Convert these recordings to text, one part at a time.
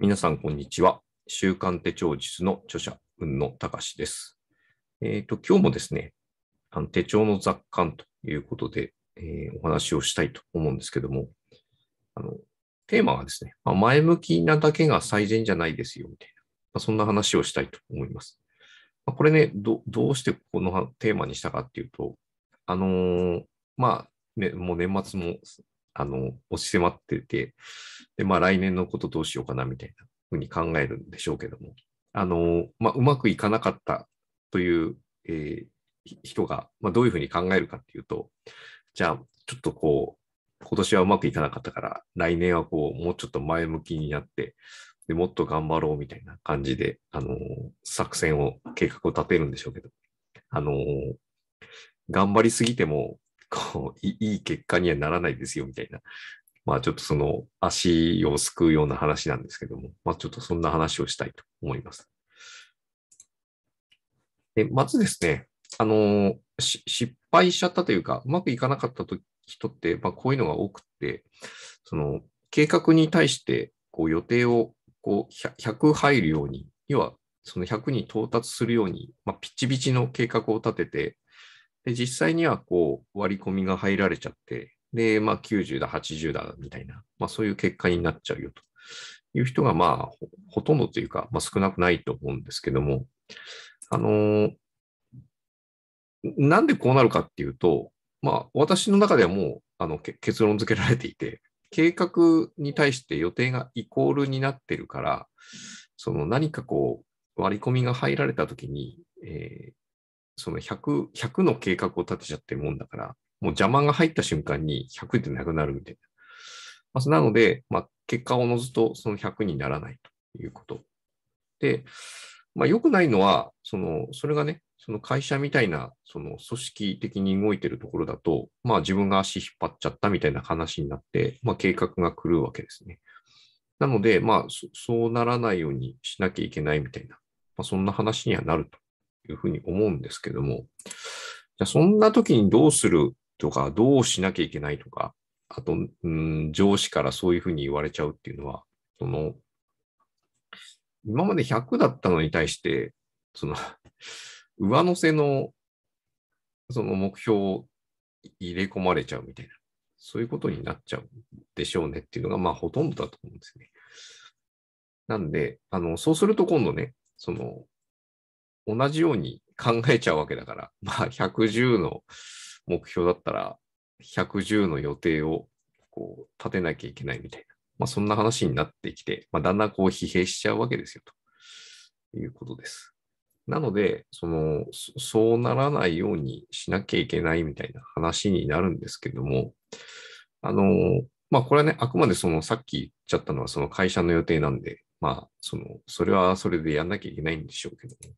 皆さん、こんにちは。週刊手帳術の著者、雲野隆です。えっ、ー、と、今日もですね、あの手帳の雑感ということで、えー、お話をしたいと思うんですけども、あのテーマはですね、まあ、前向きなだけが最善じゃないですよ、みたいな、まあ、そんな話をしたいと思います。まあ、これねど、どうしてこのテーマにしたかっていうと、あのー、まあ、ね、もう年末もあの、押し迫ってて、で、まあ来年のことどうしようかなみたいなふうに考えるんでしょうけども、あの、まあうまくいかなかったという、えー、人が、まあ、どういうふうに考えるかっていうと、じゃあちょっとこう、今年はうまくいかなかったから、来年はこう、もうちょっと前向きになって、でもっと頑張ろうみたいな感じで、あの、作戦を、計画を立てるんでしょうけど、あの、頑張りすぎてもこう、いい結果にはならないですよ、みたいな。まあちょっとその足をすくうような話なんですけども、まあちょっとそんな話をしたいと思います。で、まずですね、あの、失敗しちゃったというか、うまくいかなかった人って、まあこういうのが多くて、その計画に対してこう予定をこう 100, 入るように、要はその100に到達するように、まあ、ピッチピチの計画を立てて、で、実際にはこう割り込みが入られちゃって、で、まあ90だ、80だみたいな、まあそういう結果になっちゃうよという人がまあほとんどというか、まあ、少なくないと思うんですけども、あのー、なんでこうなるかっていうと、まあ私の中ではもうあの結論付けられていて、計画に対して予定がイコールになってるから、その何かこう割り込みが入られたときに、えー、その 100, 100の計画を立てちゃってるもんだから、もう邪魔が入った瞬間に100でなくなるみたいな。まあ、なので、まあ、結果をおのずとその100にならないということ。で、まあ、良くないのは、その、それがね、その会社みたいな、その組織的に動いてるところだと、まあ自分が足引っ張っちゃったみたいな話になって、まあ計画が狂うわけですね。なので、まあそそうならないようにしなきゃいけないみたいな、まあそんな話にはなるというふうに思うんですけども、じゃあそんな時にどうするとか、どうしなきゃいけないとか、あと、うん、上司からそういうふうに言われちゃうっていうのは、その、今まで100だったのに対して、その、上乗せの、その目標を入れ込まれちゃうみたいな、そういうことになっちゃうでしょうねっていうのが、まあ、ほとんどだと思うんですね。なんで、あの、そうすると今度ね、その、同じように考えちゃうわけだから、まあ、110の目標だったら、110の予定をこう立てなきゃいけないみたいな、まあ、そんな話になってきて、まあ、だんだんこう疲弊しちゃうわけですよ、ということです。なので、その、そうならないようにしなきゃいけないみたいな話になるんですけども、あの、まあ、これはね、あくまでその、さっき言っちゃったのは、その会社の予定なんで、まあ、その、それはそれでやんなきゃいけないんでしょうけども、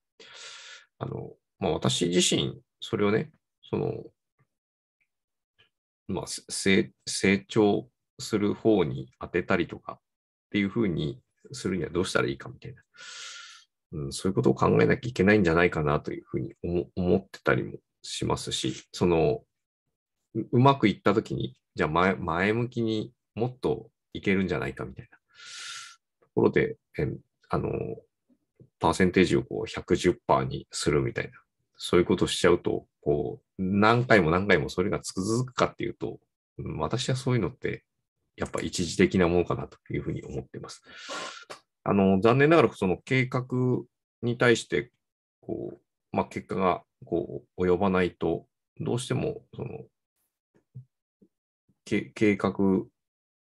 あの、まあ、私自身、それをね、その、まあ、成長する方に当てたりとかっていうふうにするにはどうしたらいいかみたいな、うん、そういうことを考えなきゃいけないんじゃないかなというふうに思ってたりもしますし、その、うまくいったときに、じゃあ前前向きにもっといけるんじゃないかみたいなところで、えあの、パーセンテージをこう110%にするみたいな、そういうことをしちゃうと、こう、何回も何回もそれが続くかっていうと、私はそういうのって、やっぱ一時的なものかなというふうに思っています。あの、残念ながら、その計画に対して、こう、まあ、結果が、こう、及ばないと、どうしても、その、計画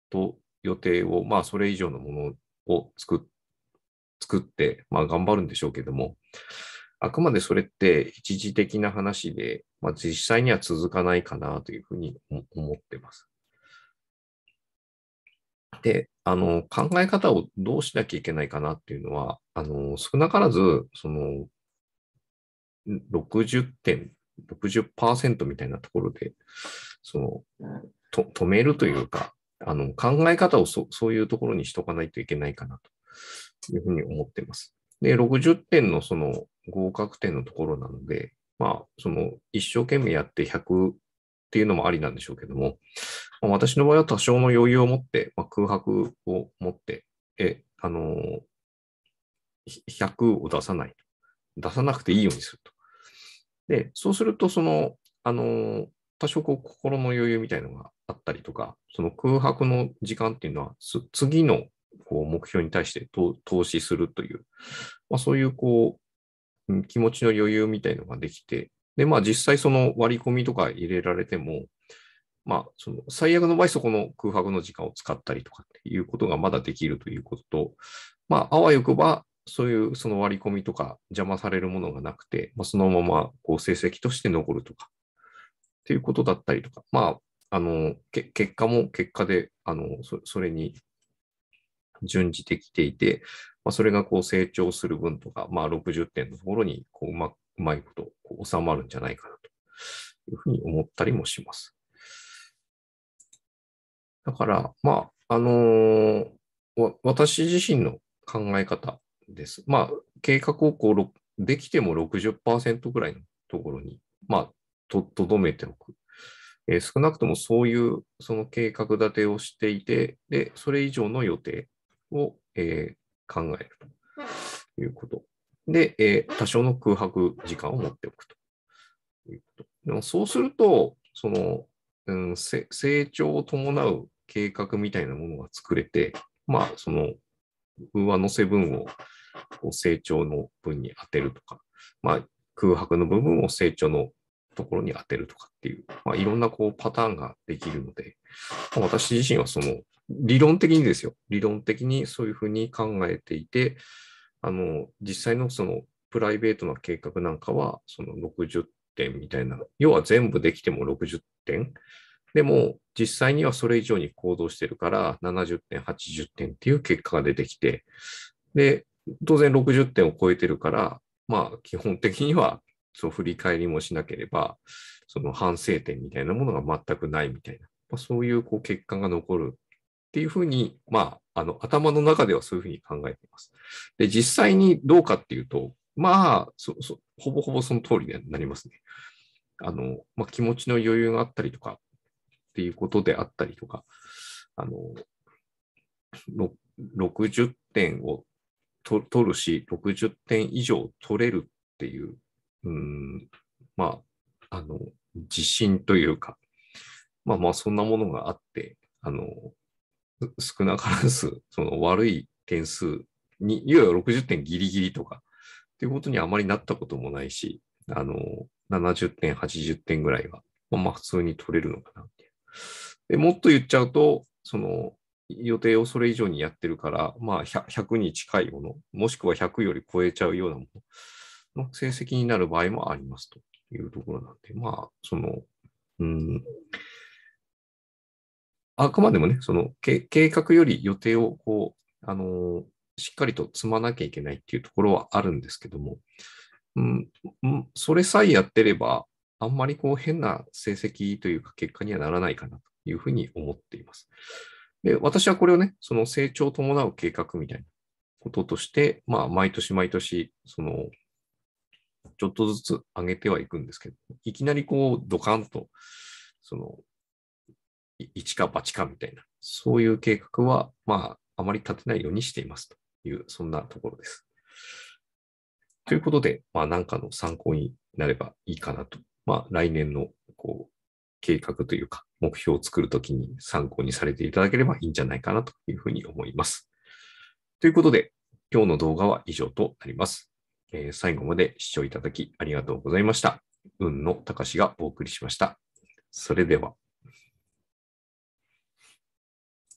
と予定を、まあ、それ以上のものを作っ作って、まあ、頑張るんでしょうけども、あくまでそれって一時的な話で、まあ、実際には続かないかなというふうに思ってます。で、あの、考え方をどうしなきゃいけないかなっていうのは、あの、少なからず、その、60点、60%みたいなところで、その、と止めるというか、あの、考え方をそそういうところにしとかないといけないかなとというふうに思っています。で、60点のその合格点のところなので、まあ、その一生懸命やって100っていうのもありなんでしょうけども、まあ、私の場合は多少の余裕を持って、まあ、空白を持って、え、あの100を出さない。出さなくていいようにすると。で、そうすると、その、あの、多少こう心の余裕みたいなのがあったりとか、その空白の時間っていうのは、次のこう目標に対して投資するという、まあ、そういうこう、うん、気持ちの余裕みたいのができて、で、まあ実際その割り込みとか入れられても、まあ、その最悪の場合、そこの空白の時間を使ったりとかっていうことがまだできるということと、まあ、あわよくば、そういうその割り込みとか邪魔されるものがなくて、まあ、そのままこう成績として残るとか、っていうことだったりとか、まあ、あの、結果も結果で、あの、それに順次できていて、まあ、それがこう成長する分とか、まあ、60点のところにこううまうまいことこう収まるんじゃないかなというふうに思ったりもします。だから、まあ、あのー、私自身の考え方です。まあ、計画をこうできても60%ぐらいのところに、まあ、とどめておく。えー、少なくともそういうその計画立てをしていて、で、それ以上の予定を、えー、考えるということ。で、えー、多少の空白時間を持っておくということ。でもそうすると、その、うん、成長を伴う計画みたいなものが作れて、まあ、その、上乗せ分をこう成長の分に当てるとか、まあ、空白の部分を成長のところに当てるとかっていう、まあ、いろんなこうパターンができるので、まあ、私自身はその理論的にですよ。理論的にそういうふうに考えていて、あの、実際のそのプライベートな計画なんかは、その60点みたいな、要は全部できても60点。でも、実際にはそれ以上に行動してるから、70点、80点っていう結果が出てきて、で、当然60点を超えてるから、まあ、基本的には、そう振り返りもしなければ、その反省点みたいなものが全くないみたいな、まあ、そういうこう結果が残るっていうふうに、まあ、あの、頭の中ではそういうふうに考えています。で、実際にどうかっていうと、まあ、そそほぼほぼその通りになりますね。あの、まあ、気持ちの余裕があったりとか、っていうことであったりとか、あの、60点を取るし、60点以上取れるっていう、うん、まあ、あの、自信というか、まあまあ、そんなものがあって、あの、少なからず、その悪い点数に、いわゆる60点ギリギリとか、っていうことにあまりなったこともないし、あの、70点、80点ぐらいは、まあ、まあ普通に取れるのかなってで、もっと言っちゃうと、その、予定をそれ以上にやってるから、まあ 100, 100に近いもの、もしくは100より超えちゃうようなものの成績になる場合もありますというところなんで、まあ、その、うん、あくまでもね、その計画より予定をこう、あのしっかりと積まなきゃいけないっていうところはあるんですけども、うん、それさえやってれば、あんまりこう変な成績というか結果にはならないかなというふうに思っています。で、私はこれをね、その成長を伴う計画みたいなこととして、まあ、毎年毎年、その、ちょっとずつ上げてはいくんですけど、いきなりこう、ドカンと、その、一か八かみたいな、そういう計画は、まあ、あまり立てないようにしていますという、そんなところです。ということで、まあ、なんかの参考になればいいかなと。まあ、来年の、こう、計画というか、目標を作るときに参考にされていただければいいんじゃないかなというふうに思います。ということで、今日の動画は以上となります。えー、最後まで視聴いただきありがとうございました。運のたかしがお送りしました。それでは。